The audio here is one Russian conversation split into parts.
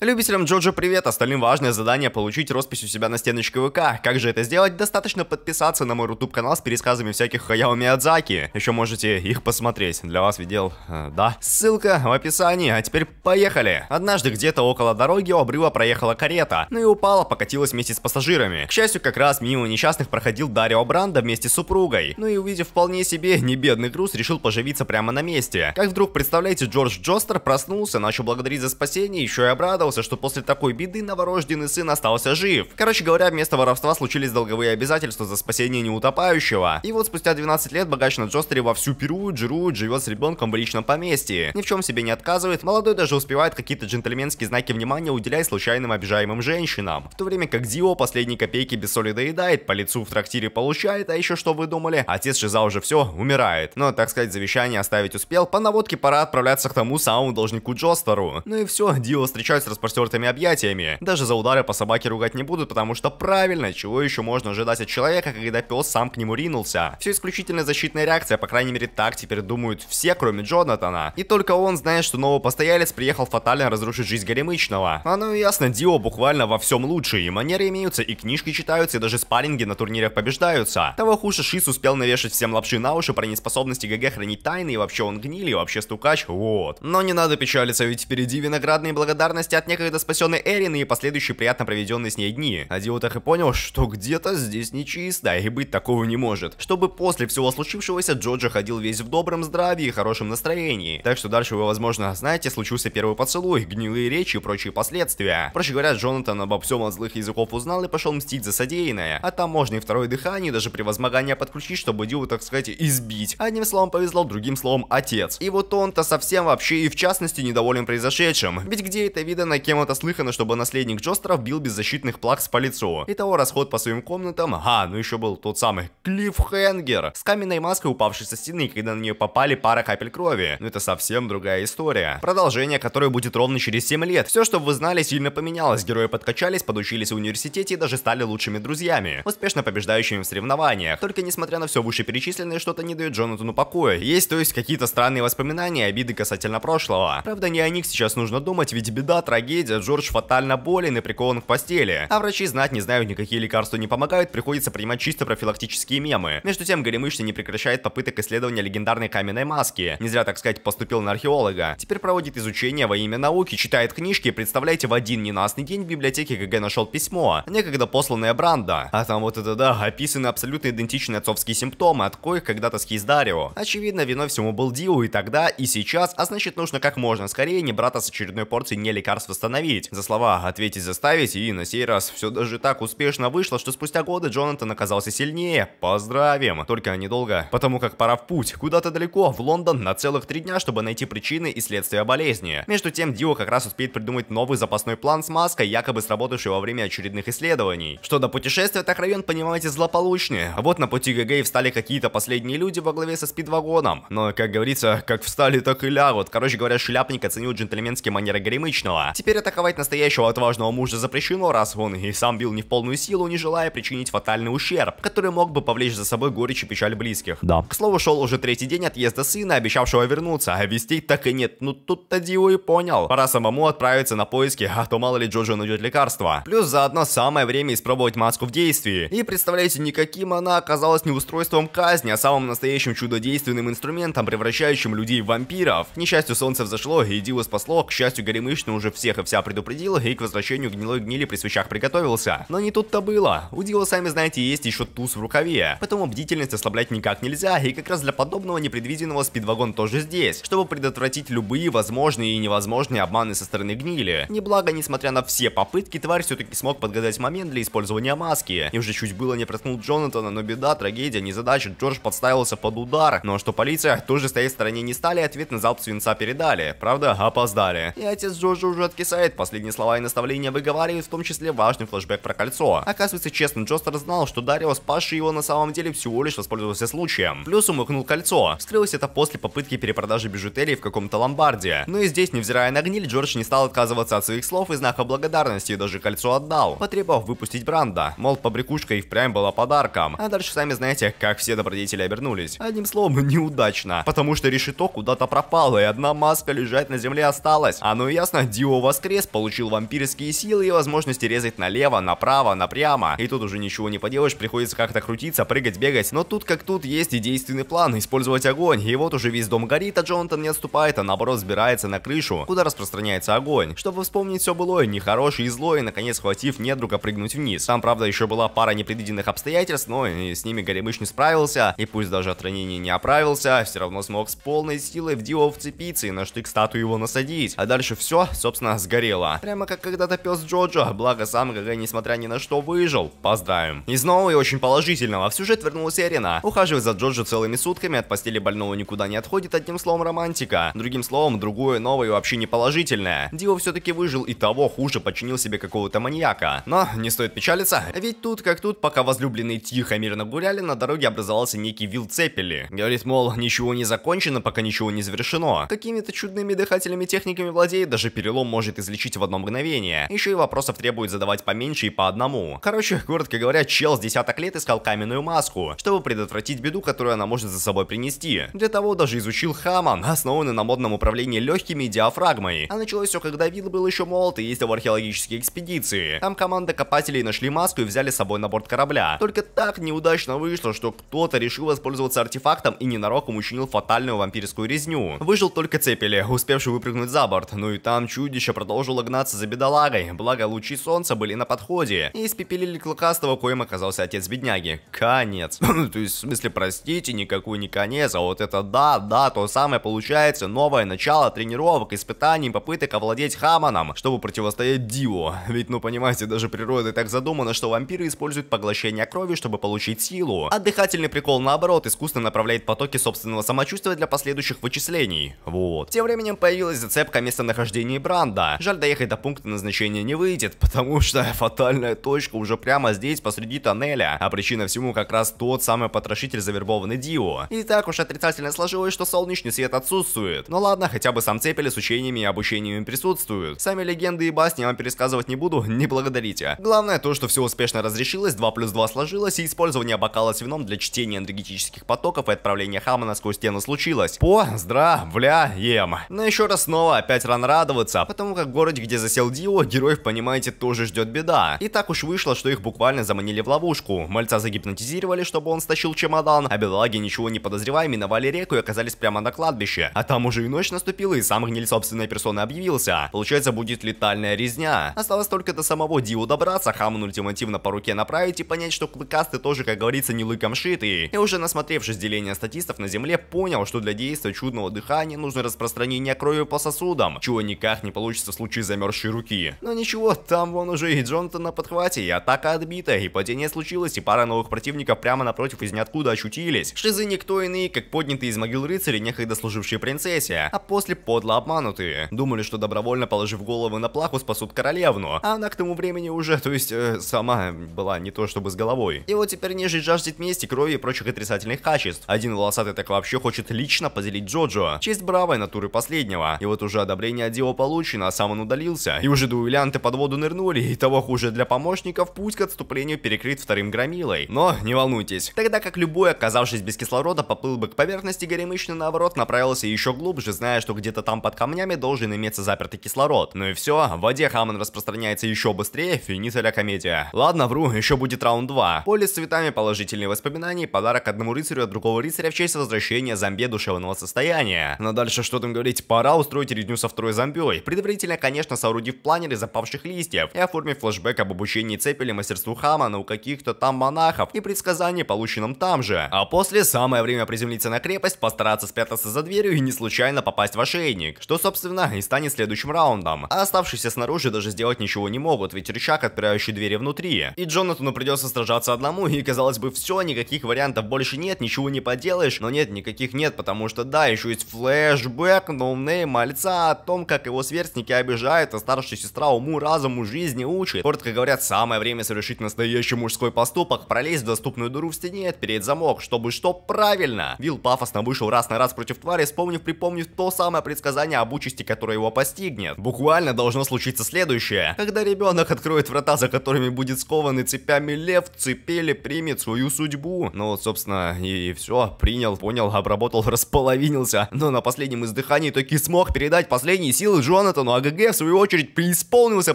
Любителям Джоджо привет, остальным важное задание получить роспись у себя на стеночке ВК. Как же это сделать? Достаточно подписаться на мой YouTube канал с пересказами всяких Хаяо Миядзаки. Еще можете их посмотреть, для вас видел, э, да. Ссылка в описании, а теперь поехали. Однажды где-то около дороги у обрыва проехала карета, ну и упала, покатилась вместе с пассажирами. К счастью, как раз мимо несчастных проходил Дарио Бранда вместе с супругой. Ну и увидев вполне себе небедный груз, решил поживиться прямо на месте. Как вдруг, представляете, Джордж Джостер проснулся, начал благодарить за спасение, еще и обрадовал надеялся, что после такой беды новорожденный сын остался жив. Короче говоря, вместо воровства случились долговые обязательства за спасение неутопающего. И вот спустя 12 лет богач на Джостере вовсю пирует, жирует, живет с ребенком в личном поместье. Ни в чем себе не отказывает, молодой даже успевает какие-то джентльменские знаки внимания уделять случайным обижаемым женщинам. В то время как Дио последние копейки без соли доедает, по лицу в трактире получает, а еще что вы думали? Отец Шиза уже все, умирает. Но, так сказать, завещание оставить успел, по наводке пора отправляться к тому самому должнику Джостеру. Ну и все, Дио встречается с распростертыми объятиями. Даже за удары по собаке ругать не будут, потому что правильно, чего еще можно ожидать от человека, когда пес сам к нему ринулся. Все исключительно защитная реакция, по крайней мере так теперь думают все, кроме Джонатана. И только он знает, что новый постоялец приехал фатально разрушить жизнь Горемычного. А ну и ясно, Дио буквально во всем лучше, и манеры имеются, и книжки читаются, и даже спарринги на турнирах побеждаются. Того хуже Шис успел навешать всем лапши на уши про неспособности ГГ хранить тайны, и вообще он гнили, и вообще стукач, вот. Но не надо печалиться, ведь впереди виноградные благодарности от некогда спасенной Эрин и последующие приятно проведенные с ней дни. Адиотах и понял, что где-то здесь нечисто, и быть такого не может. Чтобы после всего случившегося Джоджо ходил весь в добром здравии и хорошем настроении. Так что дальше вы, возможно, знаете, случился первый поцелуй, гнилые речи и прочие последствия. Проще говоря, Джонатан обо всем от злых языков узнал и пошел мстить за содеянное. А там можно и второе дыхание, даже превозмогание подключить, чтобы Дилу, так сказать, избить. Одним словом повезло, другим словом отец. И вот он-то совсем вообще и в частности недоволен произошедшим. Ведь где это видано, Недавно кем-то слыхано, чтобы наследник Джостеров бил беззащитных плакс по лицу. Итого расход по своим комнатам, ага, ну еще был тот самый клиффхенгер с каменной маской, упавшей со стены, когда на нее попали пара капель крови. Но ну, это совсем другая история. Продолжение, которое будет ровно через 7 лет. Все, что вы знали, сильно поменялось. Герои подкачались, подучились в университете и даже стали лучшими друзьями, успешно побеждающими в соревнованиях. Только несмотря на все вышеперечисленное, что-то не дает Джонатану покоя. Есть, то есть, какие-то странные воспоминания, обиды касательно прошлого. Правда, не о них сейчас нужно думать, ведь беда, трагедия трагедия, Джордж фатально болен и прикован к постели. А врачи знать не знают, никакие лекарства не помогают, приходится принимать чисто профилактические мемы. Между тем, Горемышный не прекращает попыток исследования легендарной каменной маски. Не зря, так сказать, поступил на археолога. Теперь проводит изучение во имя науки, читает книжки. Представляете, в один ненастный день в библиотеке ГГ нашел письмо, некогда посланное Бранда. А там вот это да, описаны абсолютно идентичные отцовские симптомы, от коих когда-то скис Очевидно, виной всему был Дио и тогда, и сейчас, а значит нужно как можно скорее не брата с очередной порцией не лекарства восстановить. За слова «ответить заставить» и на сей раз все даже так успешно вышло, что спустя годы Джонатан оказался сильнее. Поздравим! Только недолго, потому как пора в путь, куда-то далеко, в Лондон, на целых три дня, чтобы найти причины и следствия болезни. Между тем, Дио как раз успеет придумать новый запасной план с маской, якобы сработавший во время очередных исследований. Что до путешествия, так район, понимаете, злополучный. Вот на пути ГГ и встали какие-то последние люди во главе со спидвагоном. Но, как говорится, как встали, так и лягут. Короче говоря, шляпник оценил джентльменские манеры Горемычного. Теперь Теперь атаковать настоящего отважного мужа запрещено, раз он и сам бил не в полную силу, не желая причинить фатальный ущерб, который мог бы повлечь за собой горечь и печаль близких. Да. К слову, шел уже третий день отъезда сына, обещавшего вернуться, а вестей так и нет. Ну тут-то Дио и понял. Пора самому отправиться на поиски, а то мало ли Джоджо найдет лекарство. Плюс заодно самое время испробовать маску в действии. И представляете, никаким она оказалась не устройством казни, а самым настоящим чудодейственным инструментом, превращающим людей в вампиров. К несчастью, солнце взошло, и Дио спасло, к счастью, горемышно уже все всех и вся предупредил и к возвращению гнилой гнили при свечах приготовился. Но не тут-то было. У Дила, сами знаете, есть еще туз в рукаве. Поэтому бдительность ослаблять никак нельзя, и как раз для подобного непредвиденного спидвагон тоже здесь, чтобы предотвратить любые возможные и невозможные обманы со стороны гнили. Неблаго, несмотря на все попытки, тварь все-таки смог подгадать момент для использования маски. И уже чуть было не проснул Джонатана, но беда, трагедия, незадача, Джордж подставился под удар. Но что полиция тоже стоит в стороне не стали, ответ на залп свинца передали. Правда, опоздали. И отец Джорджа уже от сайт. Последние слова и наставления выговаривают, в том числе важный флешбэк про кольцо. Оказывается, честно Джостер знал, что Дарио, спасший его на самом деле всего лишь воспользовался случаем. Плюс умыкнул кольцо. Вскрылось это после попытки перепродажи бижутерии в каком-то ломбарде. Но и здесь, невзирая на гниль, Джордж не стал отказываться от своих слов и знака благодарности и даже кольцо отдал, потребовав выпустить Бранда. Мол, побрякушка и впрямь была подарком. А дальше сами знаете, как все добродетели обернулись. Одним словом, неудачно. Потому что решето куда-то пропало, и одна маска лежать на земле осталась. А ну ясно, Дио воскрес, получил вампирские силы и возможности резать налево, направо, напрямо. И тут уже ничего не поделаешь, приходится как-то крутиться, прыгать, бегать. Но тут как тут есть и действенный план, использовать огонь. И вот уже весь дом горит, а Джонатан не отступает, а наоборот сбирается на крышу, куда распространяется огонь. Чтобы вспомнить все было нехорошее и злое, и наконец хватив недруга прыгнуть вниз. Там, правда, еще была пара непредвиденных обстоятельств, но и с ними Горемыш не справился. И пусть даже от ранения не оправился, все равно смог с полной силой в Дио вцепиться и на штык статую его насадить. А дальше все, собственно, сгорела. Прямо как когда-то пес Джоджо, благо сам ГГ, несмотря ни на что, выжил. Поздравим. И снова и очень положительного в сюжет вернулась Эрина. Ухаживает за Джоджо целыми сутками, от постели больного никуда не отходит, одним словом романтика. Другим словом, другое, новое и вообще не положительное. Дио все-таки выжил и того хуже подчинил себе какого-то маньяка. Но не стоит печалиться, ведь тут как тут, пока возлюбленные тихо мирно гуляли, на дороге образовался некий Вил Цепели. Говорит, мол, ничего не закончено, пока ничего не завершено. Какими-то чудными дыхательными техниками владеет, даже перелом может может излечить в одно мгновение. Еще и вопросов требует задавать поменьше и по одному. Короче, коротко говоря, чел с десяток лет искал каменную маску, чтобы предотвратить беду, которую она может за собой принести. Для того даже изучил Хаман, основанный на модном управлении легкими диафрагмой. А началось все, когда Вилл был еще молод и ездил в археологические экспедиции. Там команда копателей нашли маску и взяли с собой на борт корабля. Только так неудачно вышло, что кто-то решил воспользоваться артефактом и ненароком учинил фатальную вампирскую резню. Выжил только Цепели, успевший выпрыгнуть за борт, ну и там чудище продолжила гнаться за бедолагой, благо лучи солнца были на подходе, и испепелили Клыкастого, коим оказался отец бедняги. Конец. То есть, в смысле, простите, никакой не конец, а вот это да, да, то самое получается, новое начало тренировок, испытаний, попыток овладеть Хаманом, чтобы противостоять Дио. Ведь, ну понимаете, даже природа так задумана, что вампиры используют поглощение крови, чтобы получить силу. Отдыхательный а прикол, наоборот, искусственно направляет потоки собственного самочувствия для последующих вычислений. Вот. Тем временем появилась зацепка местонахождения Бранда. Жаль, доехать до пункта назначения не выйдет, потому что фатальная точка уже прямо здесь, посреди тоннеля. А причина всему как раз тот самый потрошитель, завербованный Дио. И так уж отрицательно сложилось, что солнечный свет отсутствует. Но ну ладно, хотя бы сам цепели с учениями и обучениями присутствуют. Сами легенды и басни вам пересказывать не буду, не благодарите. Главное то, что все успешно разрешилось, 2 плюс 2 сложилось, и использование бокала с вином для чтения энергетических потоков и отправления Хамана сквозь стену случилось. По здравля ем. Но еще раз снова опять рано радоваться, потому как в городе, где засел Дио, героев, понимаете, тоже ждет беда. И так уж вышло, что их буквально заманили в ловушку. Мальца загипнотизировали, чтобы он стащил чемодан, а бедолаги, ничего не подозревая, миновали реку и оказались прямо на кладбище. А там уже и ночь наступила, и сам гниль собственной персоны объявился. Получается, будет летальная резня. Осталось только до самого Дио добраться, Хамон ультимативно по руке направить и понять, что клыкасты тоже, как говорится, не лыком шиты. И уже насмотревшись деления статистов на земле, понял, что для действия чудного дыхания нужно распространение крови по сосудам, чего никак не получится вспомнится случай замерзшей руки. Но ну ничего, там вон уже и Джонатан на подхвате, и атака отбита, и падение случилось, и пара новых противников прямо напротив из ниоткуда ощутились. Шизы никто иные, как поднятые из могил рыцари, некогда служившие принцессе, а после подло обманутые. Думали, что добровольно положив головы на плаху спасут королевну, а она к тому времени уже, то есть, э, сама была не то чтобы с головой. И вот теперь нежить жаждет мести, крови и прочих отрицательных качеств. Один волосатый так вообще хочет лично поделить Джоджо. Честь бравой натуры последнего. И вот уже одобрение от Дио получено, а сам он удалился. И уже дуэлянты под воду нырнули, и того хуже для помощников, путь к отступлению перекрыт вторым громилой. Но не волнуйтесь, тогда как любой, оказавшись без кислорода, поплыл бы к поверхности, горемычно наоборот направился еще глубже, зная, что где-то там под камнями должен иметься запертый кислород. Ну и все, в воде Хамон распространяется еще быстрее, финита комедия. Ладно, вру, еще будет раунд 2. Поле с цветами, положительные воспоминания подарок одному рыцарю от другого рыцаря в честь возвращения зомби душевного состояния. Но дальше что там говорить, пора устроить редню со второй зомбей. Предупредить зрителя, конечно, соорудив планер из опавших листьев и оформив флешбэк об обучении цепели мастерству Хамана у каких-то там монахов и предсказании, полученном там же. А после самое время приземлиться на крепость, постараться спрятаться за дверью и не случайно попасть в ошейник, что, собственно, и станет следующим раундом. А оставшиеся снаружи даже сделать ничего не могут, ведь рычаг, отпирающий двери внутри. И Джонатану придется сражаться одному, и казалось бы, все, никаких вариантов больше нет, ничего не поделаешь, но нет, никаких нет, потому что да, еще есть флешбэк ноунейма мальца о том, как его сверстники родственники обижают, а старшая сестра уму, разуму, жизни учит. Коротко говоря, самое время совершить настоящий мужской поступок, пролезть в доступную дыру в стене, и отпереть замок, чтобы что правильно. Вилл пафосно вышел раз на раз против твари, вспомнив, припомнив то самое предсказание об участи, которое его постигнет. Буквально должно случиться следующее. Когда ребенок откроет врата, за которыми будет скованы цепями лев, цепели примет свою судьбу. Ну вот, собственно, и, и все. Принял, понял, обработал, располовинился. Но на последнем издыхании таки смог передать последние силы Джонатану, а ГГ, в свою очередь, преисполнился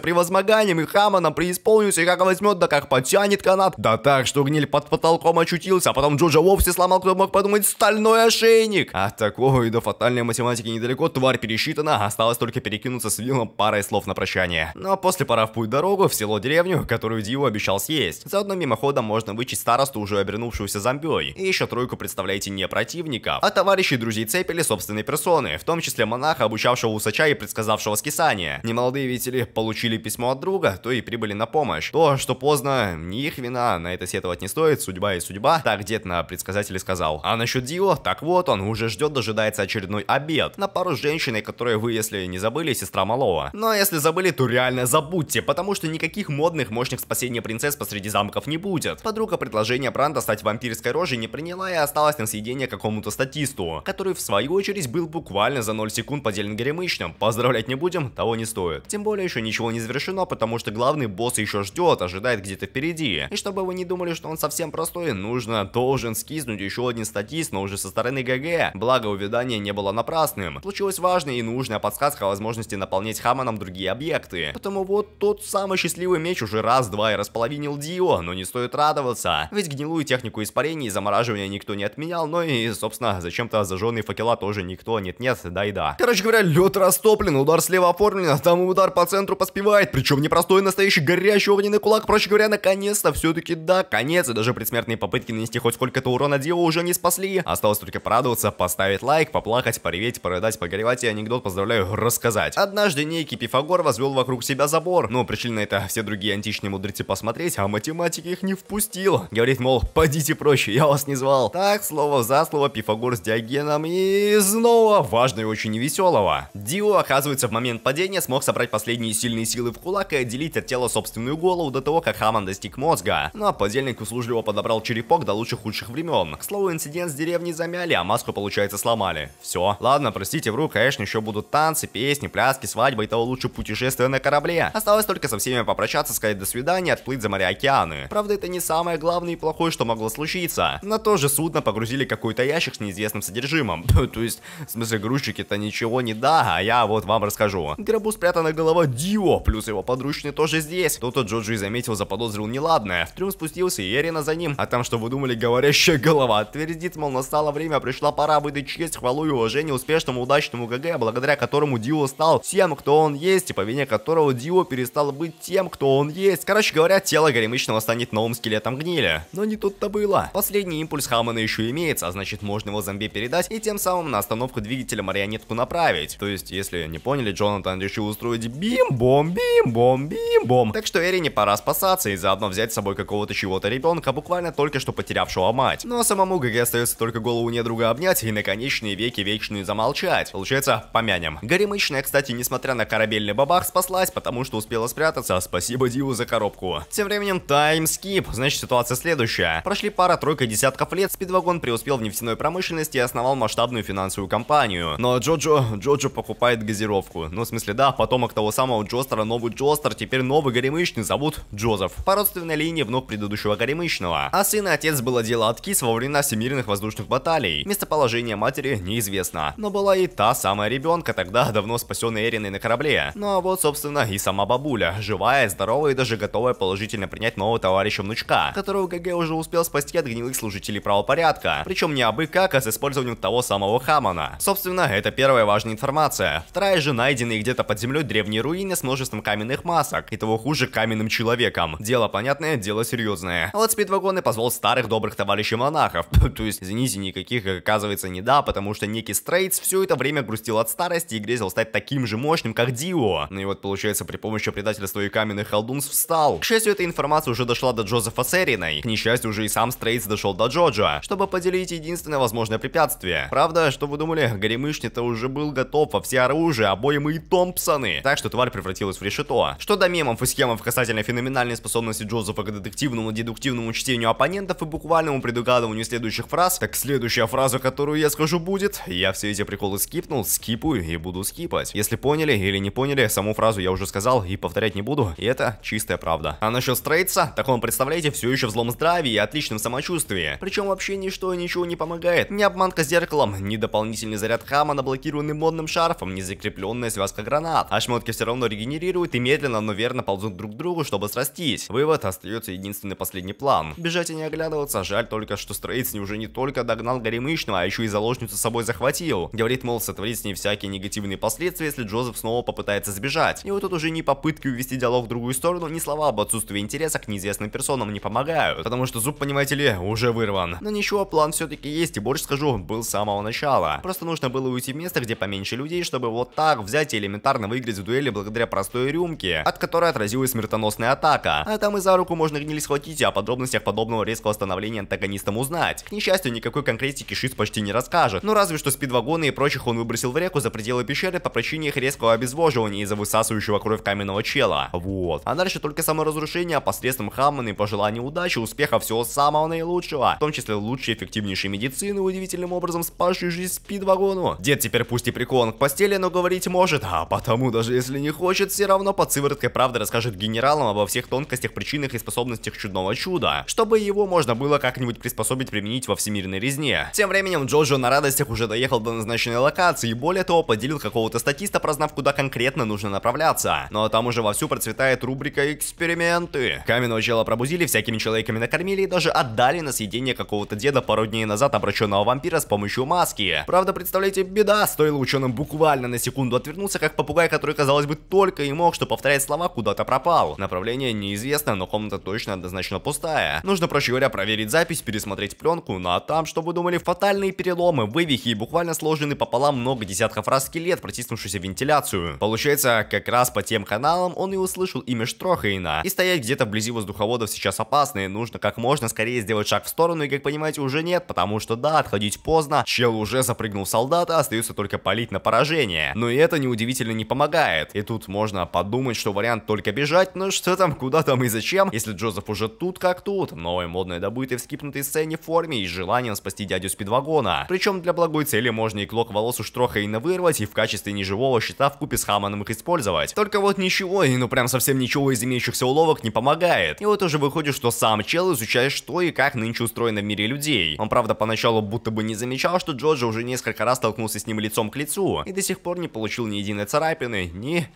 превозмоганием, и Хаманом преисполнился, как возьмет, да как потянет канат. Да так, что гниль под потолком очутился, а потом Джуджа вовсе сломал, кто мог подумать, стальной ошейник. От а такого и до фатальной математики недалеко, тварь пересчитана, осталось только перекинуться с Виллом парой слов на прощание. Но ну, а после пора в путь дорогу, в село-деревню, которую диву обещал съесть. Заодно мимоходом можно вычесть старосту, уже обернувшуюся зомбей. И еще тройку представляете не противников, а товарищей друзей цепили собственной персоны, в том числе монаха, обучавшего усача и предсказавшего скис предписание. Немолодые видели получили письмо от друга, то и прибыли на помощь. То, что поздно, не их вина, на это сетовать не стоит, судьба и судьба, так дед на предсказателе сказал. А насчет Дио, так вот, он уже ждет, дожидается очередной обед на пару с женщиной, которую вы, если не забыли, сестра Малова. Но если забыли, то реально забудьте, потому что никаких модных мощных спасения принцесс посреди замков не будет. Подруга предложение Бранда стать вампирской рожей не приняла и осталась на съедение какому-то статисту, который в свою очередь был буквально за 0 секунд поделен горемычным. Поздравлять не будем, того не стоит. Тем более еще ничего не завершено, потому что главный босс еще ждет, ожидает где-то впереди. И чтобы вы не думали, что он совсем простой, нужно, должен скиснуть еще один статист, но уже со стороны ГГ. Благо, увядание не было напрасным. Случилась важная и нужная подсказка о возможности наполнять Хаманом другие объекты. Поэтому вот тот самый счастливый меч уже раз-два и располовинил Дио, но не стоит радоваться. Ведь гнилую технику испарения и замораживания никто не отменял, но и, собственно, зачем-то зажженные факела тоже никто нет-нет, да и да. Короче говоря, лед растоплен, удар слева оформлено, а там удар по центру поспевает, причем непростой настоящий горящий огненный кулак, проще говоря, наконец-то, все-таки да, конец, и даже предсмертные попытки нанести хоть сколько-то урона Дио уже не спасли, осталось только порадоваться, поставить лайк, поплакать, пореветь, порыдать, погоревать и анекдот, поздравляю, рассказать. Однажды некий Пифагор возвел вокруг себя забор, но пришли на это все другие античные мудрецы посмотреть, а математики их не впустил, говорит, мол, подите проще, я вас не звал. Так, слово за слово, Пифагор с Диогеном и снова важно и очень веселого. Дио оказывается в момент нападения смог собрать последние сильные силы в кулак и отделить от тела собственную голову до того, как Хаман достиг мозга. Но подельник услужливо подобрал черепок до лучших худших времен. К слову, инцидент с деревней замяли, а маску, получается, сломали. Все. Ладно, простите, вру, конечно, еще будут танцы, песни, пляски, свадьбы и того лучше путешествия на корабле. Осталось только со всеми попрощаться, сказать до свидания, отплыть за моря океаны. Правда, это не самое главное и плохое, что могло случиться. На то же судно погрузили какой-то ящик с неизвестным содержимым. То есть, в смысле, грузчики-то ничего не да, а я вот вам расскажу. Дио. В гробу спрятана голова Дио, плюс его подручный тоже здесь. Тут -то Джоджи заметил, заподозрил неладное. В трюм спустился и Эрина за ним. А там, что вы думали, говорящая голова. Твердит, мол, настало время, пришла пора выдать честь, хвалу и уважение успешному, удачному ГГ, благодаря которому Дио стал тем, кто он есть, и по вине которого Дио перестал быть тем, кто он есть. Короче говоря, тело горемычного станет новым скелетом гнили. Но не тут-то было. Последний импульс Хамана еще имеется, а значит можно его зомби передать и тем самым на остановку двигателя марионетку направить. То есть, если не поняли, Джон Джонатан решил устроить бим-бом, бим-бом, бим-бом. Так что Эрине пора спасаться и заодно взять с собой какого-то чего-то ребенка, буквально только что потерявшего мать. Но ну, а самому ГГ остается только голову недруга обнять и наконечные веки вечные замолчать. Получается, помянем. Горемычная, кстати, несмотря на корабельный бабах, спаслась, потому что успела спрятаться. Спасибо Диву за коробку. Тем временем таймскип, значит ситуация следующая. Прошли пара-тройка десятков лет, спидвагон преуспел в нефтяной промышленности и основал масштабную финансовую компанию. Но Джоджо, Джоджо покупает газировку. Ну в смысле да, потомок того самого Джостера, новый Джостер, теперь новый горемычный, зовут Джозеф. По родственной линии внук предыдущего горемычного. А сын и отец было дело от Кис во времена всемирных воздушных баталий. Местоположение матери неизвестно. Но была и та самая ребенка, тогда давно спасенная Эриной на корабле. Ну а вот собственно и сама бабуля, живая, здоровая и даже готовая положительно принять нового товарища внучка, которого ГГ уже успел спасти от гнилых служителей правопорядка. Причем не абы как, а с использованием того самого Хамана. Собственно, это первая важная информация. Вторая же найденная спрятанные где-то под землей древние руины с множеством каменных масок, и того хуже каменным человеком. Дело понятное, дело серьезное. вот спидвагоны позвал старых добрых товарищей монахов. То есть, извините, никаких, оказывается, не да, потому что некий Стрейтс все это время грустил от старости и грезил стать таким же мощным, как Дио. Ну и вот, получается, при помощи предательства и каменных колдунств встал. К счастью, эта информация уже дошла до Джозефа Сериной. К несчастью, уже и сам Стрейтс дошел до Джоджа, чтобы поделить единственное возможное препятствие. Правда, что вы думали, Горемышни-то уже был готов во все оружие, обоим а и Томпсоны. Так что тварь превратилась в решето. Что до мемов и схемов касательно феноменальной способности Джозефа к детективному дедуктивному чтению оппонентов и буквальному предугадыванию следующих фраз, так следующая фраза, которую я скажу будет, я все эти приколы скипнул, скипаю и буду скипать. Если поняли или не поняли, саму фразу я уже сказал и повторять не буду, и это чистая правда. А насчет стрейца, так он, представляете, все еще в злом здравии и отличном самочувствии. Причем вообще ничто и ничего не помогает. Ни обманка с зеркалом, ни дополнительный заряд хама на блокированный модным шарфом, ни закрепленная связка 90 гранат, а шмотки все равно регенерируют и медленно, но верно ползут друг к другу, чтобы срастись. Вывод остается единственный последний план. Бежать и не оглядываться, жаль только, что Стрейцни уже не только догнал горемычного, а еще и заложницу с собой захватил. Говорит, мол, сотворить с ней всякие негативные последствия, если Джозеф снова попытается сбежать. И вот тут уже ни попытки увести диалог в другую сторону, ни слова об отсутствии интереса к неизвестным персонам не помогают. Потому что зуб, понимаете ли, уже вырван. Но ничего, план все-таки есть, и больше скажу, был с самого начала. Просто нужно было уйти в место, где поменьше людей, чтобы вот так взять и элементарно выиграть в дуэли благодаря простой рюмке, от которой отразилась смертоносная атака. А там и за руку можно гнили схватить, и а о подробностях подобного резкого становления антагонистам узнать. К несчастью, никакой конкретики шиз почти не расскажет. Но ну, разве что спидвагоны и прочих он выбросил в реку за пределы пещеры по причине их резкого обезвоживания из-за высасывающего кровь каменного чела. Вот. А дальше только саморазрушение а посредством Хаммана и пожелания удачи, успеха всего самого наилучшего, в том числе лучшей эффективнейшей медицины, удивительным образом спасшей жизнь спидвагону. Дед теперь пусть и прикован к постели, но говорить может, а потому, даже если не хочет, все равно под сывороткой правды расскажет генералам обо всех тонкостях, причинах и способностях чудного чуда, чтобы его можно было как-нибудь приспособить применить во всемирной резне. Тем временем Джоджо на радостях уже доехал до назначенной локации и более того поделил какого-то статиста, прознав куда конкретно нужно направляться. Но там уже вовсю процветает рубрика «Эксперименты». Каменного чела пробудили, всякими человеками накормили и даже отдали на съедение какого-то деда пару дней назад обращенного вампира с помощью маски. Правда, представляете, беда, стоило ученым буквально на секунду отвернуться, Крутился как попугай, который, казалось бы, только и мог, что повторять слова куда-то пропал. Направление неизвестно, но комната точно однозначно пустая. Нужно, проще говоря, проверить запись, пересмотреть пленку, ну а там, что вы думали, фатальные переломы, вывихи и буквально сложены пополам много десятков раз скелет, протиснувшийся в вентиляцию. Получается, как раз по тем каналам он и услышал имя Штрохейна. И стоять где-то вблизи воздуховодов сейчас опасно, и нужно как можно скорее сделать шаг в сторону, и как понимаете, уже нет, потому что да, отходить поздно, чел уже запрыгнул солдата, остается только палить на поражение. Но и это не удивительно удивительно не помогает. И тут можно подумать, что вариант только бежать, но что там, куда там и зачем, если Джозеф уже тут как тут, в новой модной добытой в скипнутой сцене форме и желанием спасти дядю спидвагона. Причем для благой цели можно и клок волос у штроха и навырвать и в качестве неживого щита в купе с Хаманом их использовать. Только вот ничего, и ну прям совсем ничего из имеющихся уловок не помогает. И вот уже выходит, что сам чел изучает, что и как нынче устроено в мире людей. Он правда поначалу будто бы не замечал, что Джоджо уже несколько раз столкнулся с ним лицом к лицу, и до сих пор не получил ни единого единой царапины, ни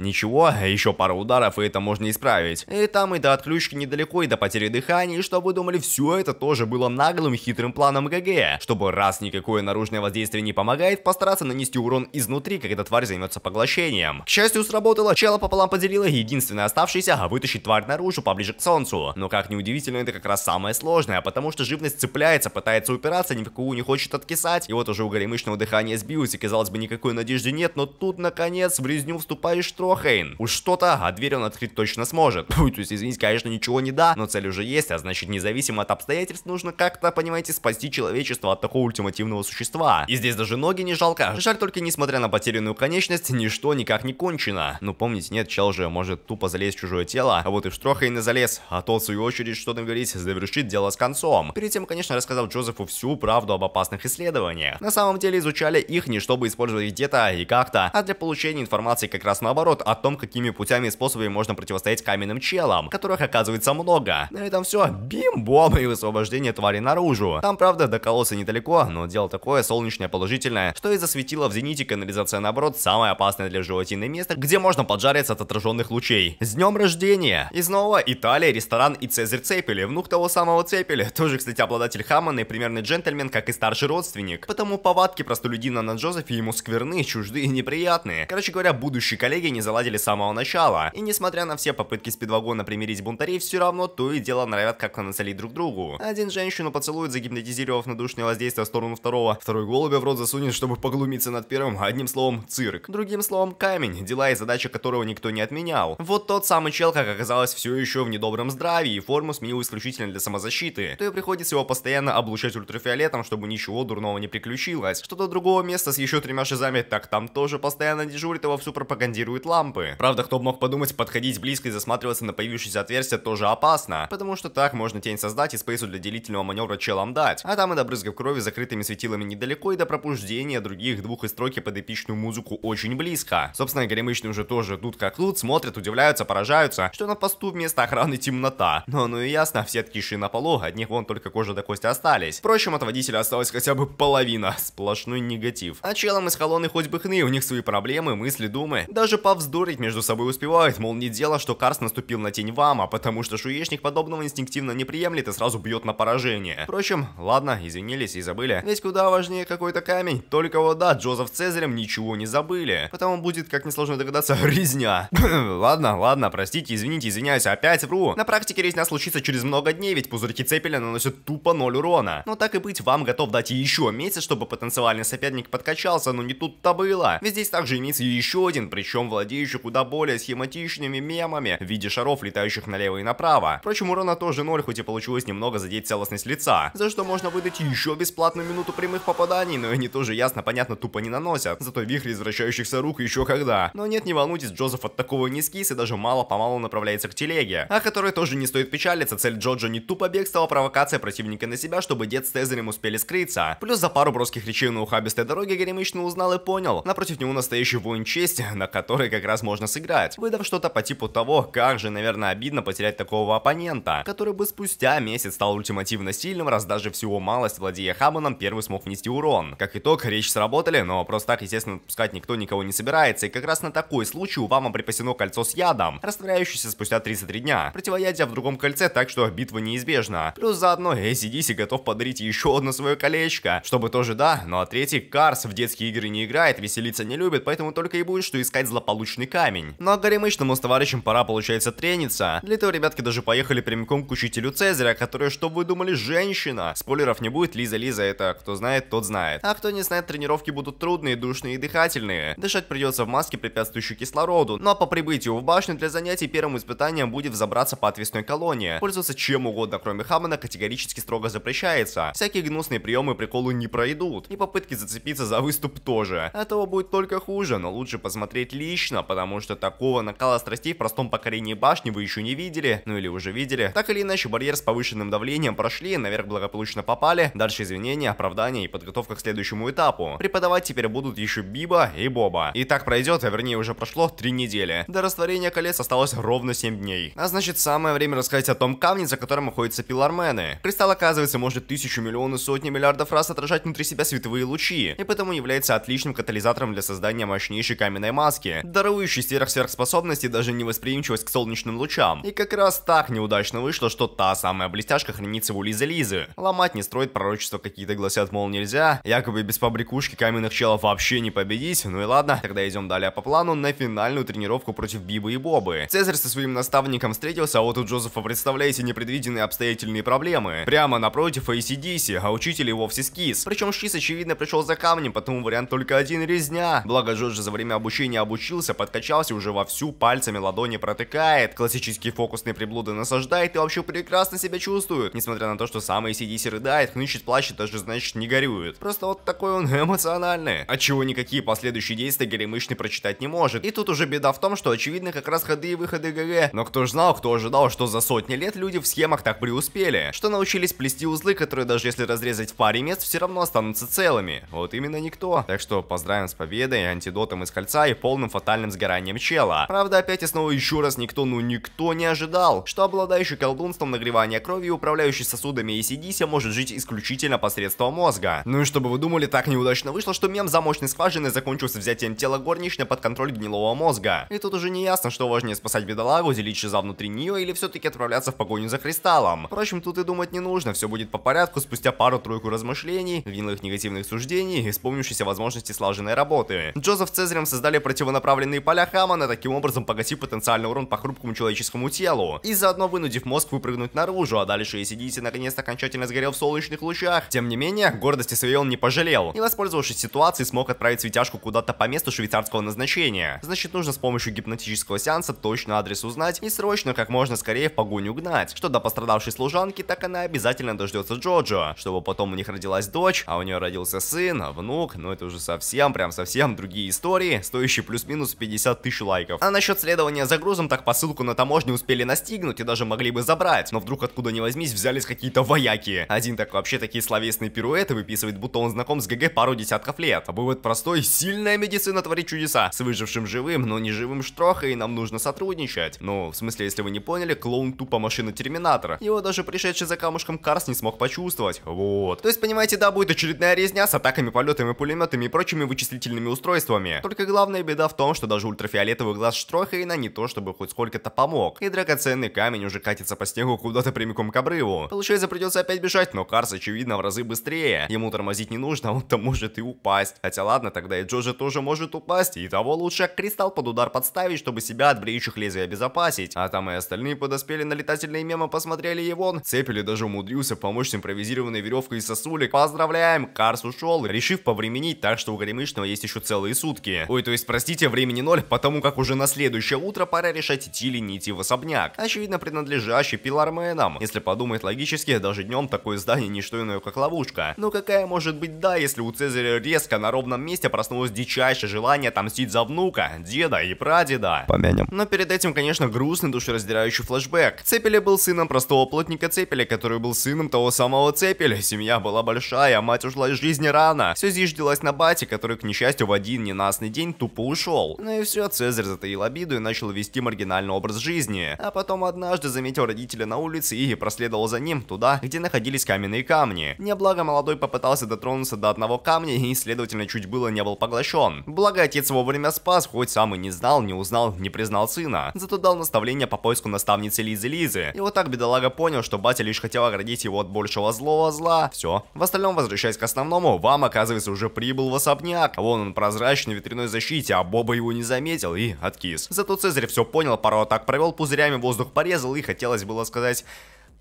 Ничего, еще пара ударов, и это можно исправить. И там и до отключки недалеко, и до потери дыхания, и что вы думали, все это тоже было наглым хитрым планом ГГ. Чтобы раз никакое наружное воздействие не помогает, постараться нанести урон изнутри, когда тварь займется поглощением. К счастью, сработало, чело пополам поделило, единственное оставшееся, а вытащить тварь наружу, поближе к солнцу. Но как неудивительно, это как раз самое сложное, потому что живность цепляется, пытается упираться, ни в какую не хочет откисать. И вот уже у горемышного дыхания сбилось, и казалось бы никакой надежды нет, но тут наконец в резню вступаешь трое Хейн. Уж что-то, а дверь он открыть точно сможет. Фу, то есть, извините, конечно, ничего не да, но цель уже есть, а значит, независимо от обстоятельств, нужно как-то, понимаете, спасти человечество от такого ультимативного существа. И здесь даже ноги не жалко. Жаль только, несмотря на потерянную конечность, ничто никак не кончено. Ну, помните, нет, чел же может тупо залезть в чужое тело, а вот и в штроха и не залез. А тот, в свою очередь, что там говорить, завершит дело с концом. Перед тем, конечно, рассказал Джозефу всю правду об опасных исследованиях. На самом деле, изучали их не чтобы использовать где-то и как-то, а для получения информации как раз наоборот, урок о том, какими путями и способами можно противостоять каменным челам, которых оказывается много. На этом все. Бим-бом и высвобождение твари наружу. Там, правда, до колодца недалеко, но дело такое солнечное положительное, что и засветило в зените канализация, наоборот, самое опасное для животины место, где можно поджариться от отраженных лучей. С днем рождения! И снова Италия, ресторан и Цезарь Цепели, внук того самого Цепели тоже, кстати, обладатель Хаммана и примерный джентльмен, как и старший родственник. Потому повадки простолюдина на Джозефе ему скверны, чужды и неприятные. Короче говоря, будущий коллеги не заладили с самого начала. И несмотря на все попытки спидвагона примирить бунтарей, все равно то и дело норовят как то нацелить друг другу. Один женщину поцелует, загипнотизировав надушное воздействие в сторону второго. Второй голубя в рот засунет, чтобы поглумиться над первым. Одним словом, цирк. Другим словом, камень, дела и задачи которого никто не отменял. Вот тот самый чел, как оказалось, все еще в недобром здравии и форму сменил исключительно для самозащиты. То и приходится его постоянно облучать ультрафиолетом, чтобы ничего дурного не приключилось. Что-то другого места с еще тремя шизами, так там тоже постоянно дежурит, его а всю пропагандирует лампы. Правда, кто бы мог подумать, подходить близко и засматриваться на появившееся отверстие тоже опасно, потому что так можно тень создать и спейсу для делительного маневра челом дать, а там и до брызгов крови закрытыми светилами недалеко и до пропуждения других двух из строки под эпичную музыку очень близко. Собственно, горемычные уже тоже тут как тут, смотрят, удивляются, поражаются, что на посту вместо охраны темнота. Но ну и ясно, все ткиши на полу, одних вон только кожа до кости остались. Впрочем, от водителя осталась хотя бы половина, сплошной негатив. А челом из колонны хоть бы хны, у них свои проблемы, мысли, думы, даже по повздорить между собой успевают, мол, не дело, что Карс наступил на тень вам, а потому что Шуешник подобного инстинктивно не приемлет и сразу бьет на поражение. Впрочем, ладно, извинились и забыли. Ведь куда важнее какой-то камень. Только вот да, Джозеф Цезарем ничего не забыли. Потому будет, как несложно догадаться, резня. ладно, ладно, простите, извините, извиняюсь, опять вру. На практике резня случится через много дней, ведь пузырьки цепеля наносят тупо ноль урона. Но так и быть, вам готов дать еще месяц, чтобы потенциальный соперник подкачался, но не тут-то было. Ведь здесь также имеется еще один, причем владелец владеющий куда более схематичными мемами в виде шаров, летающих налево и направо. Впрочем, урона тоже ноль, хоть и получилось немного задеть целостность лица, за что можно выдать еще бесплатную минуту прямых попаданий, но они тоже ясно, понятно, тупо не наносят. Зато вихри извращающихся рук еще когда. Но нет, не волнуйтесь, Джозеф от такого не скис и даже мало-помалу направляется к телеге, а которой тоже не стоит печалиться, цель Джоджо не тупо бег стала провокация противника на себя, чтобы дед с Тезерем успели скрыться. Плюс за пару броских речей на ухабистой дороге Горемычный узнал и понял, напротив него настоящий воин чести, на который, как как раз можно сыграть, выдав что-то по типу того, как же, наверное, обидно потерять такого оппонента, который бы спустя месяц стал ультимативно сильным, раз даже всего малость владея Хамоном первый смог внести урон. Как итог, речь сработали, но просто так, естественно, отпускать никто никого не собирается, и как раз на такой случай у Вама припасено кольцо с ядом, растворяющееся спустя 33 дня. Противоядие в другом кольце, так что битва неизбежна. Плюс заодно ACDC готов подарить еще одно свое колечко, чтобы тоже да, ну а третий, Карс в детские игры не играет, веселиться не любит, поэтому только и будет, что искать злополучие обычный камень. Но горемычному с товарищем пора, получается, трениться. Для этого ребятки даже поехали прямиком к учителю Цезаря, который, что вы думали, женщина. Спойлеров не будет, Лиза, Лиза, это кто знает, тот знает. А кто не знает, тренировки будут трудные, душные и дыхательные. Дышать придется в маске, препятствующей кислороду. Но по прибытию в башню для занятий первым испытанием будет взобраться по отвесной колонне. Пользоваться чем угодно, кроме хамана, категорически строго запрещается. Всякие гнусные приемы и приколы не пройдут. И попытки зацепиться за выступ тоже. Этого будет только хуже, но лучше посмотреть лично, сильно, потому что такого накала страстей в простом покорении башни вы еще не видели, ну или уже видели. Так или иначе, барьер с повышенным давлением прошли, наверх благополучно попали, дальше извинения, оправдания и подготовка к следующему этапу. Преподавать теперь будут еще Биба и Боба. И так пройдет, а вернее уже прошло 3 недели. До растворения колец осталось ровно 7 дней. А значит самое время рассказать о том камне, за которым находятся пилармены. Кристалл оказывается может тысячу, миллионы, сотни миллиардов раз отражать внутри себя световые лучи, и потому является отличным катализатором для создания мощнейшей каменной маски. Дорогой Вторую сверхсверхспособность и даже невосприимчивость к солнечным лучам. И как раз так неудачно вышло, что та самая блестяшка хранится у Лизы Лизы. Ломать не строить пророчества какие-то гласят, мол, нельзя. Якобы без побрякушки каменных челов вообще не победить. Ну и ладно, тогда идем далее по плану на финальную тренировку против Бибы и Бобы. Цезарь со своим наставником встретился, а вот у Джозефа, представляете, непредвиденные обстоятельные проблемы. Прямо напротив ACDC, а учитель и вовсе скис. Причем Шис очевидно, пришел за камнем, потому вариант только один резня. Благо Джорджи за время обучения обучился, подкачался уже вовсю, пальцами ладони протыкает. Классические фокусные приблуды насаждает и вообще прекрасно себя чувствует. Несмотря на то, что самый CDC рыдает, хнычет, плачет, даже значит не горюет. Просто вот такой он эмоциональный. Отчего никакие последующие действия горемышный прочитать не может. И тут уже беда в том, что очевидно как раз ходы и выходы ГГ. Но кто ж знал, кто ожидал, что за сотни лет люди в схемах так преуспели. Что научились плести узлы, которые даже если разрезать в паре мест, все равно останутся целыми. Вот именно никто. Так что поздравим с победой, антидотом из кольца и полным фатальным тотальным сгоранием чела. Правда, опять и снова еще раз никто, ну никто не ожидал, что обладающий колдунством нагревания крови, и управляющий сосудами и сидися, может жить исключительно посредством мозга. Ну и чтобы вы думали, так неудачно вышло, что мем замочной скважины закончился взятием тела горничной под контроль гнилого мозга. И тут уже не ясно, что важнее спасать бедолагу, делить за внутри нее или все-таки отправляться в погоню за кристаллом. Впрочем, тут и думать не нужно, все будет по порядку спустя пару-тройку размышлений, гнилых негативных суждений и с помощью возможности слаженной работы. Джозеф Цезарем создали противонаправленный коленные поля Хамана, таким образом погасив потенциальный урон по хрупкому человеческому телу, и заодно вынудив мозг выпрыгнуть наружу, а дальше и сидите наконец-то окончательно сгорел в солнечных лучах. Тем не менее, гордости своей он не пожалел, и воспользовавшись ситуацией, смог отправить светяшку куда-то по месту швейцарского назначения. Значит, нужно с помощью гипнотического сеанса точно адрес узнать и срочно как можно скорее в погоню гнать, что до пострадавшей служанки, так она обязательно дождется Джоджо, чтобы потом у них родилась дочь, а у нее родился сын, внук, но ну это уже совсем, прям совсем другие истории, стоящие плюс-минус 50 тысяч лайков. А насчет следования за грузом, так посылку на таможне успели настигнуть и даже могли бы забрать, но вдруг откуда ни возьмись взялись какие-то вояки. Один так вообще такие словесные пируэты выписывает, будто он знаком с ГГ пару десятков лет. А вывод простой, сильная медицина творит чудеса. С выжившим живым, но не живым штроха, и нам нужно сотрудничать. Ну, в смысле, если вы не поняли, клоун тупо машина Терминатора. Его даже пришедший за камушком Карс не смог почувствовать. Вот. То есть, понимаете, да, будет очередная резня с атаками, полетами, пулеметами и прочими вычислительными устройствами. Только главная беда в том, что даже ультрафиолетовый глаз Штрохейна не то чтобы хоть сколько-то помог, и драгоценный камень уже катится по снегу куда-то прямиком к обрыву. Получается придется опять бежать, но Карс очевидно в разы быстрее, ему тормозить не нужно, он-то может и упасть. Хотя ладно, тогда и Джоджи тоже может упасть, и того лучше кристалл под удар подставить, чтобы себя от бреющих лезвий обезопасить. А там и остальные подоспели на летательные мемы, посмотрели его, он цепили даже умудрился помочь с импровизированной веревкой из сосулек. Поздравляем, Карс ушел, решив повременить, так что у Горемышного есть еще целые сутки. Ой, то есть простите, времени 0, потому как уже на следующее утро пора решать идти или не идти в особняк, очевидно принадлежащий пиларменам. Если подумать логически, даже днем такое здание не что иное как ловушка. Но ну, какая может быть да, если у Цезаря резко на ровном месте проснулось дичайшее желание отомстить за внука, деда и прадеда. Помянем. Но перед этим, конечно, грустный душераздирающий флешбэк. Цепеля был сыном простого плотника Цепеля, который был сыном того самого Цепеля. Семья была большая, а мать ушла из жизни рано. Все зиждилось на бате, который, к несчастью, в один ненастный день тупо ушел. Но ну и все, Цезарь затаил обиду и начал вести маргинальный образ жизни. А потом однажды заметил родителя на улице и проследовал за ним туда, где находились каменные камни. Неблаго молодой попытался дотронуться до одного камня и, следовательно, чуть было не был поглощен. Благо отец вовремя спас, хоть сам и не знал, не узнал, не признал сына. Зато дал наставление по поиску наставницы Лизы Лизы. И вот так бедолага понял, что батя лишь хотел оградить его от большего злого зла. Все. В остальном, возвращаясь к основному, вам, оказывается, уже прибыл в особняк. Вон он прозрачный ветряной защите, а Боба его не не заметил и откис. Зато Цезарь все понял, пару атак провел, пузырями воздух порезал и хотелось было сказать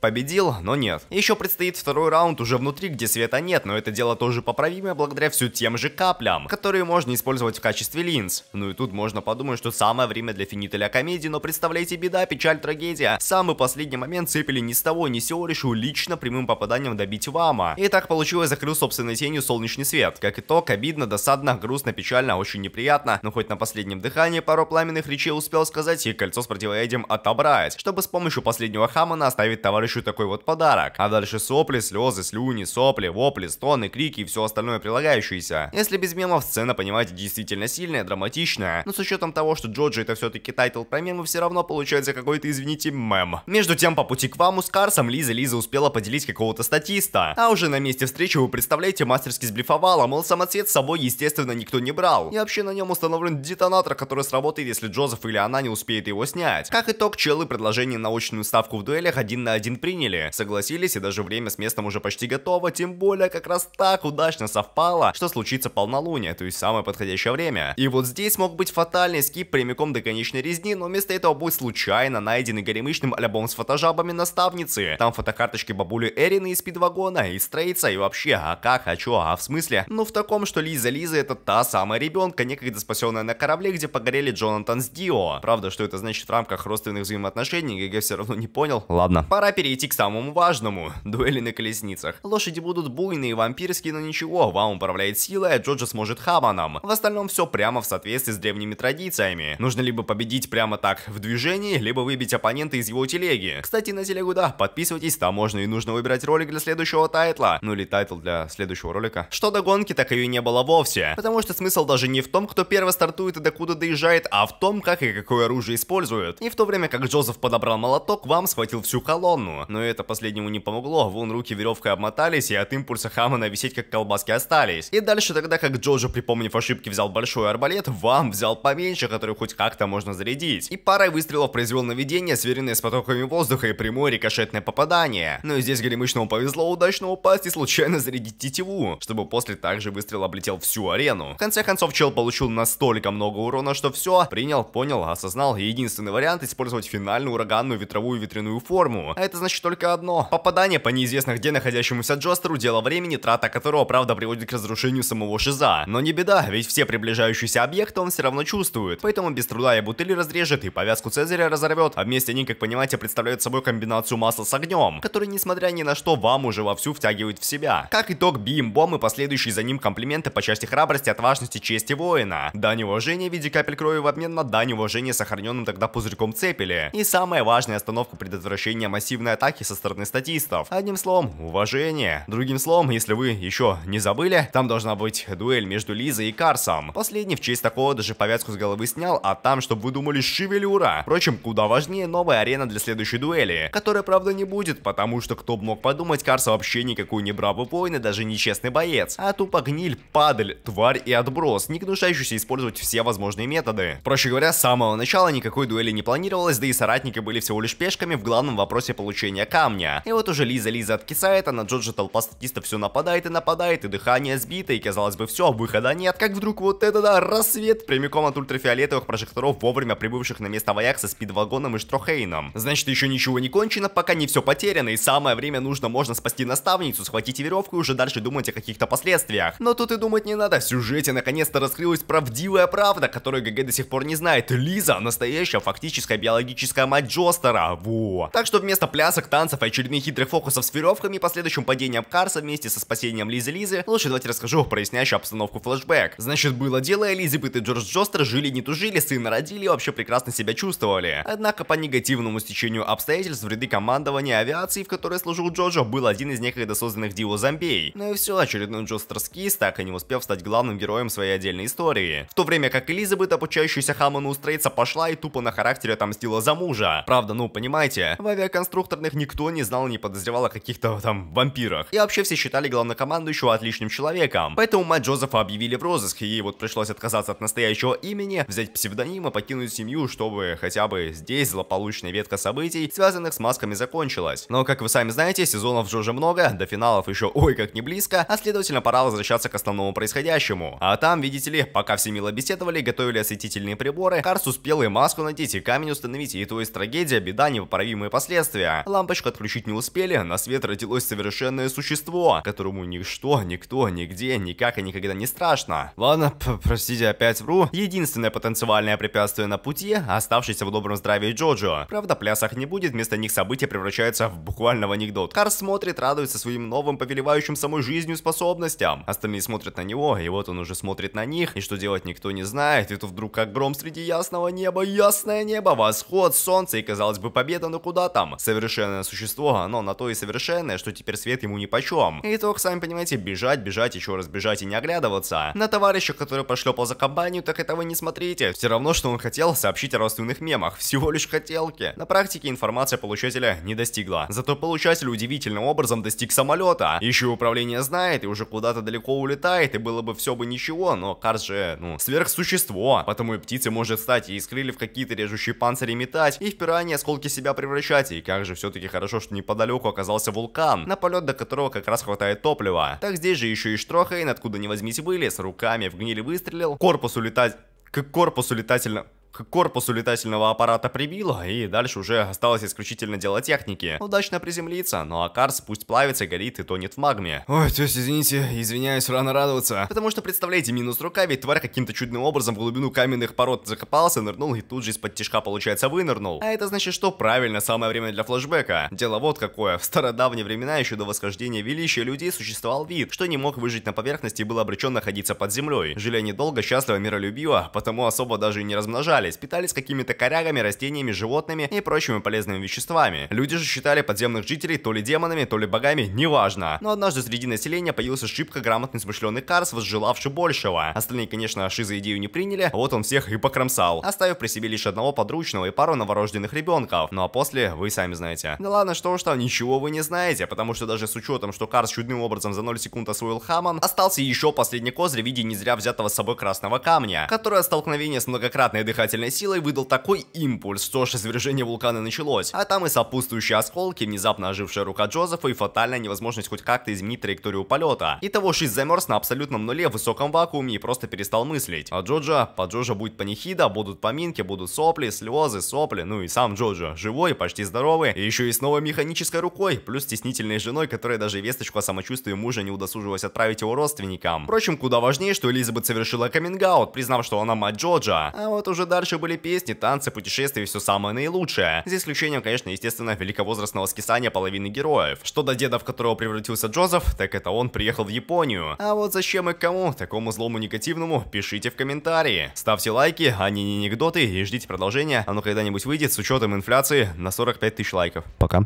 Победил, но нет. Еще предстоит второй раунд уже внутри, где света нет, но это дело тоже поправимо благодаря все тем же каплям, которые можно использовать в качестве линз. Ну и тут можно подумать, что самое время для финителя комедии, но представляете, беда, печаль, трагедия. В самый последний момент цепили ни с того, ни с сего решил лично прямым попаданием добить Вама. И так получилось, закрыл собственной тенью солнечный свет. Как итог, обидно, досадно, грустно, печально, очень неприятно, но хоть на последнем дыхании пару пламенных речей успел сказать и кольцо с противоядием отобрать, чтобы с помощью последнего хамана оставить товарища притащу такой вот подарок. А дальше сопли, слезы, слюни, сопли, вопли, стоны, крики и все остальное прилагающееся. Если без мемов, сцена, понимаете, действительно сильная, драматичная. Но с учетом того, что Джоджи это все-таки тайтл про мемы, все равно получается какой-то, извините, мем. Между тем, по пути к вам с Карсом Лиза Лиза успела поделить какого-то статиста. А уже на месте встречи вы представляете, мастерски сблифовала, мол, самоцвет с собой, естественно, никто не брал. И вообще на нем установлен детонатор, который сработает, если Джозеф или она не успеет его снять. Как итог, челы предложение на очную ставку в дуэлях один на один приняли. Согласились, и даже время с местом уже почти готово, тем более как раз так удачно совпало, что случится полнолуние, то есть самое подходящее время. И вот здесь мог быть фатальный скип прямиком до конечной резни, но вместо этого будет случайно найденный горемычным альбом с фотожабами наставницы. Там фотокарточки бабули Эрины из спидвагона, и стрейца и вообще, а как, а чё, а в смысле? Ну в таком, что Лиза Лиза это та самая ребенка, некогда спасенная на корабле, где погорели Джонатан с Дио. Правда, что это значит в рамках родственных взаимоотношений, я все равно не понял. Ладно. Пора перейти перейти к самому важному – дуэли на колесницах. Лошади будут буйные и вампирские, но ничего, вам управляет силой, а Джоджо сможет хабаном. В остальном все прямо в соответствии с древними традициями. Нужно либо победить прямо так в движении, либо выбить оппонента из его телеги. Кстати, на телегу да, подписывайтесь, там можно и нужно выбирать ролик для следующего тайтла. Ну или тайтл для следующего ролика. Что до гонки, так ее не было вовсе. Потому что смысл даже не в том, кто первый стартует и докуда доезжает, а в том, как и какое оружие используют. И в то время как Джозеф подобрал молоток, вам схватил всю колонну. Хаммону. Но это последнему не помогло, вон руки веревкой обмотались, и от импульса Хаммона висеть как колбаски остались. И дальше тогда, как Джоджо, припомнив ошибки, взял большой арбалет, вам взял поменьше, который хоть как-то можно зарядить. И парой выстрелов произвел наведение, сверенное с потоками воздуха и прямое рикошетное попадание. Но здесь Горемышному повезло удачно упасть и случайно зарядить тетиву, чтобы после также выстрел облетел всю арену. В конце концов, чел получил настолько много урона, что все, принял, понял, осознал, единственный вариант использовать финальную ураганную ветровую ветряную форму. А это значит, значит только одно. Попадание по неизвестно где находящемуся Джостеру дело времени, трата которого, правда, приводит к разрушению самого Шиза. Но не беда, ведь все приближающиеся объекты он все равно чувствует. Поэтому без труда и бутыли разрежет, и повязку Цезаря разорвет. А вместе они, как понимаете, представляют собой комбинацию масла с огнем, который, несмотря ни на что, вам уже вовсю втягивает в себя. Как итог, бим-бом и последующие за ним комплименты по части храбрости, отважности, чести воина. Дань уважения в виде капель крови в обмен на дань уважения сохраненным тогда пузырьком цепели. И самая важная остановка предотвращения массивной агрессивной атаки со стороны статистов. Одним словом, уважение. Другим словом, если вы еще не забыли, там должна быть дуэль между Лизой и Карсом. Последний в честь такого даже повязку с головы снял, а там, чтобы вы думали, шевелюра. Впрочем, куда важнее новая арена для следующей дуэли, которая, правда, не будет, потому что кто бы мог подумать, Карса вообще никакой не бравый воин и даже нечестный боец, а тупо гниль, падаль, тварь и отброс, не гнушающийся использовать все возможные методы. Проще говоря, с самого начала никакой дуэли не планировалось, да и соратники были всего лишь пешками в главном вопросе получения получения камня. И вот уже Лиза Лиза откисает, а на Джоджи толпа статистов все нападает и нападает, и дыхание сбито, и казалось бы все, выхода нет. Как вдруг вот это да, рассвет, прямиком от ультрафиолетовых прожекторов, вовремя прибывших на место вояк со спидвагоном и Штрохейном. Значит еще ничего не кончено, пока не все потеряно, и самое время нужно, можно спасти наставницу, схватить веревку и уже дальше думать о каких-то последствиях. Но тут и думать не надо, в сюжете наконец-то раскрылась правдивая правда, которую ГГ до сих пор не знает. Лиза настоящая фактическая биологическая мать Джостера, во. Так что вместо пляжа Плясок, танцев и очередных хитрых фокусов с веревками и последующим падением Карса вместе со спасением Лизы Лизы, лучше давайте расскажу проясняющую обстановку флэшбэк. Значит, было дело, Элизабет и Джордж Джостер жили не тужили, сына родили и вообще прекрасно себя чувствовали. Однако по негативному стечению обстоятельств вреды командования авиации, в которой служил Джорджо, был один из некогда созданных Дио Зомбей. Ну и все, очередной Джостер скис, так и не успев стать главным героем своей отдельной истории. В то время как Элизабет, обучающаяся Хаману устроиться, пошла и тупо на характере отомстила за мужа. Правда, ну понимаете, в авиаконструктор западных никто не знал и не подозревал о каких-то там вампирах. И вообще все считали главнокомандующего отличным человеком. Поэтому мать Джозефа объявили в розыск, и ей вот пришлось отказаться от настоящего имени, взять псевдоним и покинуть семью, чтобы хотя бы здесь злополучная ветка событий, связанных с масками, закончилась. Но, как вы сами знаете, сезонов Джо же много, до финалов еще ой как не близко, а следовательно пора возвращаться к основному происходящему. А там, видите ли, пока все мило беседовали, готовили осветительные приборы, Карс успел и маску надеть, и камень установить, и то есть трагедия, беда, непоправимые последствия. Лампочку отключить не успели, на свет родилось совершенное существо, которому ничто, никто, нигде, никак и никогда не страшно. Ладно, простите, опять вру. Единственное потенциальное препятствие на пути, оставшийся в добром здравии Джоджо. Правда, плясах не будет, вместо них события превращаются в буквально в анекдот. Кар смотрит, радуется своим новым, повелевающим самой жизнью способностям. Остальные смотрят на него, и вот он уже смотрит на них, и что делать никто не знает, и тут вдруг как гром среди ясного неба, ясное небо, восход, солнце и, казалось бы, победа, но куда там? Совершенно совершенное существо, оно на то и совершенное, что теперь свет ему нипочем. Итог, сами понимаете, бежать, бежать, еще раз бежать и не оглядываться. На товарища, который пошлепал за компанию, так этого не смотрите. Все равно, что он хотел сообщить о родственных мемах, всего лишь хотелки. На практике информация получателя не достигла. Зато получатель удивительным образом достиг самолета. Еще управление знает и уже куда-то далеко улетает, и было бы все бы ничего, но Карс же, ну, сверхсущество. Потому и птица может стать и из крыльев какие-то режущие панцири метать, и в пиранье осколки себя превращать, и как же все все-таки хорошо, что неподалеку оказался вулкан, на полет до которого как раз хватает топлива. Так здесь же еще и Штрохейн, откуда не возьмись вылез, руками в гниль выстрелил, корпус улетать... К корпусу летательно к корпусу летательного аппарата прибило, и дальше уже осталось исключительно дело техники. Удачно приземлиться, но ну а Карс пусть плавится, горит и тонет в магме. Ой, тёсь, извините, извиняюсь, рано радоваться. Потому что, представляете, минус рука, ведь тварь каким-то чудным образом в глубину каменных пород закопался, нырнул и тут же из-под тишка, получается, вынырнул. А это значит, что правильно, самое время для флэшбэка. Дело вот какое, в стародавние времена, еще до восхождения величия людей, существовал вид, что не мог выжить на поверхности и был обречен находиться под землей. Жили они долго, счастливо, миролюбиво, потому особо даже и не размножались питались. Питались какими-то корягами, растениями, животными и прочими полезными веществами. Люди же считали подземных жителей то ли демонами, то ли богами, неважно. Но однажды среди населения появился шибко грамотный смышленый Карс, возжелавший большего. Остальные, конечно, шизы идею не приняли, а вот он всех и покромсал, оставив при себе лишь одного подручного и пару новорожденных ребенков. Ну а после, вы сами знаете. Да ладно, что уж там, ничего вы не знаете, потому что даже с учетом, что Карс чудным образом за 0 секунд освоил Хаман, остался еще последний козырь в виде не зря взятого с собой красного камня, которое от столкновения с многократной дыхательной притягательной силой выдал такой импульс, что аж извержение вулкана началось. А там и сопутствующие осколки, внезапно ожившая рука Джозефа и фатальная невозможность хоть как-то изменить траекторию полета. Итого Шиз замерз на абсолютном нуле в высоком вакууме и просто перестал мыслить. А Джоджа, по Джоджа будет панихида, будут поминки, будут сопли, слезы, сопли, ну и сам Джоджа. Живой, почти здоровый, и еще и с новой механической рукой, плюс стеснительной женой, которая даже весточку о самочувствии мужа не удосужилась отправить его родственникам. Впрочем, куда важнее, что Элизабет совершила каминг признав, что она мать Джоджа. А вот уже дальше старше были песни, танцы, путешествия и все самое наилучшее. За исключением, конечно, естественно, великовозрастного скисания половины героев. Что до деда, в которого превратился Джозеф, так это он приехал в Японию. А вот зачем и кому, такому злому негативному, пишите в комментарии. Ставьте лайки, а не анекдоты и ждите продолжения. Оно а когда-нибудь выйдет с учетом инфляции на 45 тысяч лайков. Пока.